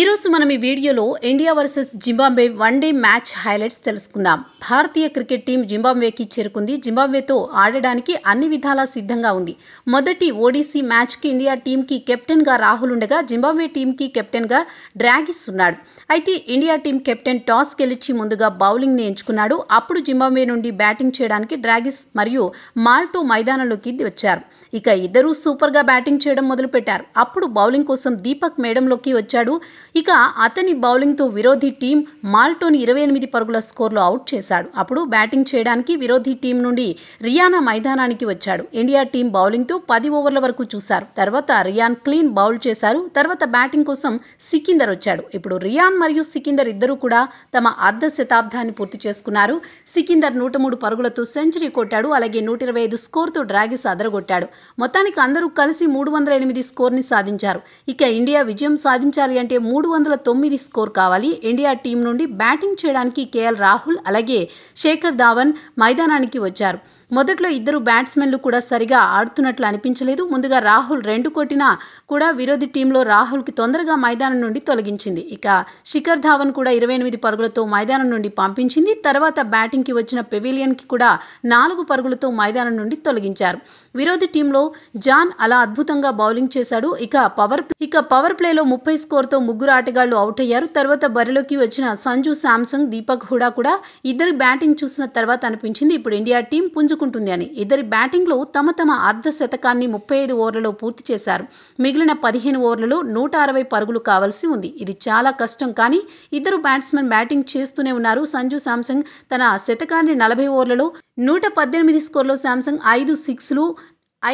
ఈరోజు మనం ఈ వీడియోలో India versus Zimbabwe one day match highlights తెలుసుకుందాం భారతీయ క్రికెట్ టీం జింబాబ్వేకి చేరుకుంది జింబాబ్వేతో ఆడడానికి అన్ని విధాలా సిద్ధంగా ఉంది మొదటి ఓడిసి మ్యాచ్కి ఇండియా టీంకి కెప్టెన్గా రాహుల్ ఉండగా జింబాబ్వే టీంకి కెప్టెన్గా డ్రాగిస్ ఉన్నాడు అయితే ఇండియా టీం కెప్టెన్ టాస్ గెలిచి ముందుగా బౌలింగ్ని ఎంచుకున్నాడు అప్పుడు జింబాబ్వే నుండి బ్యాటింగ్ చేయడానికి డ్రాగిస్ మరియు మాల్టో మైదానంలోకి వచ్చారు ఇక ఇద్దరూ సూపర్గా బ్యాటింగ్ చేయడం మొదలుపెట్టారు అప్పుడు బౌలింగ్ కోసం దీపక్ మేడంలోకి వచ్చాడు ఇక అతని బౌలింగ్తో విరోధి టీం మాల్టోని ఇరవై ఎనిమిది పరుగుల స్కోర్లో అవుట్ చేశాడు అప్పుడు బ్యాటింగ్ చేయడానికి విరోధి టీం నుండి రియానా మైదానానికి వచ్చాడు ఇండియా టీం బౌలింగ్తో పది ఓవర్ల వరకు చూశారు తర్వాత రియాన్ క్లీన్ బౌల్ చేశారు తర్వాత బ్యాటింగ్ కోసం సికిందర్ వచ్చాడు ఇప్పుడు రియాన్ మరియు సికిందర్ ఇద్దరూ కూడా తమ అర్ధ శతాబ్దాన్ని పూర్తి చేసుకున్నారు సికిందర్ నూట మూడు పరుగులతో సెంచరీ కొట్టాడు అలాగే నూట ఇరవై ఐదు స్కోర్తో డ్రాగిస్ అదరగొట్టాడు మొత్తానికి అందరూ కలిసి మూడు వందల ఎనిమిది స్కోర్ని సాధించారు ఇక ఇండియా విజయం సాధించాలి అంటే మూడు వందల తొమ్మిది స్కోర్ కావాలి ఇండియా టీం నుండి బ్యాటింగ్ చేయడానికి కేఎల్ రాహుల్ అలాగే శేఖర్ ధావన్ మైదానానికి వచ్చారు మొదట్లో ఇద్దరు బ్యాట్స్మెన్లు కూడా సరిగా ఆడుతున్నట్లు అనిపించలేదు ముందుగా రాహుల్ రెండు కొట్టినా కూడా విరోధి టీంలో రాహుల్కి తొందరగా మైదానం నుండి తొలగించింది ఇక శిఖర్ ధావన్ కూడా ఇరవై ఎనిమిది పరుగులతో మైదానం నుండి పంపించింది తర్వాత బ్యాటింగ్కి వచ్చిన పెవిలియన్కి కూడా నాలుగు పరుగులతో మైదానం నుండి తొలగించారు విరోధి టీంలో జాన్ అలా అద్భుతంగా బౌలింగ్ చేశాడు ఇక పవర్ ఇక పవర్ ప్లేలో ముప్పై స్కోర్తో ముగ్గురు ఆటగాళ్లు అవుట్ అయ్యారు తర్వాత బరిలోకి వచ్చిన సంజు శాంసంగ్ దీపక్ హుడా కూడా ఇద్దరు బ్యాటింగ్ చూసిన తర్వాత అనిపించింది ఇప్పుడు ఇండియా టీం పుంజుకు దక్కించుకుంటుంది అని ఇద్దరి బ్యాటింగ్లో తమ తమ అర్ధ శతకాన్ని ముప్పై ఐదు ఓవర్లలో పూర్తి చేశారు మిగిలిన పదిహేను ఓవర్లలో నూట అరవై పరుగులు కావాల్సి ఉంది ఇది చాలా కష్టం కానీ ఇద్దరు బ్యాట్స్మెన్ బ్యాటింగ్ చేస్తూనే ఉన్నారు సంజు శాంసంగ్ తన శతకాన్ని నలభై ఓవర్లలో నూట పద్దెనిమిది స్కోర్లో శాంసంగ్ ఐదు సిక్స్లు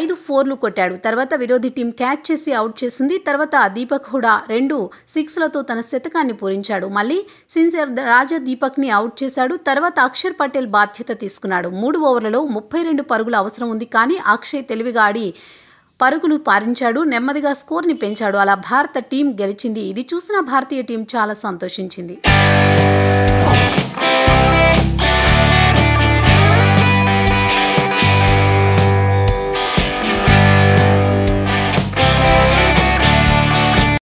ఐదు ఫోర్లు కొట్టాడు తర్వాత విరోధి టీం క్యాచ్ చేసి అవుట్ చేసింది తర్వాత దీపక్ హుడా రెండు సిక్స్లతో తన శతకాన్ని పూరించాడు మళ్ళీ సిన్సియర్ రాజా దీపక్ని అవుట్ చేశాడు తర్వాత అక్షర్ పటేల్ బాధ్యత తీసుకున్నాడు మూడు ఓవర్లలో ముప్పై రెండు పరుగులు అవసరం ఉంది కానీ అక్షయ్ తెలివిగా ఆడి పరుగులు పారించాడు నెమ్మదిగా స్కోర్ని పెంచాడు అలా భారత టీం గెలిచింది ఇది చూసిన భారతీయ టీం చాలా సంతోషించింది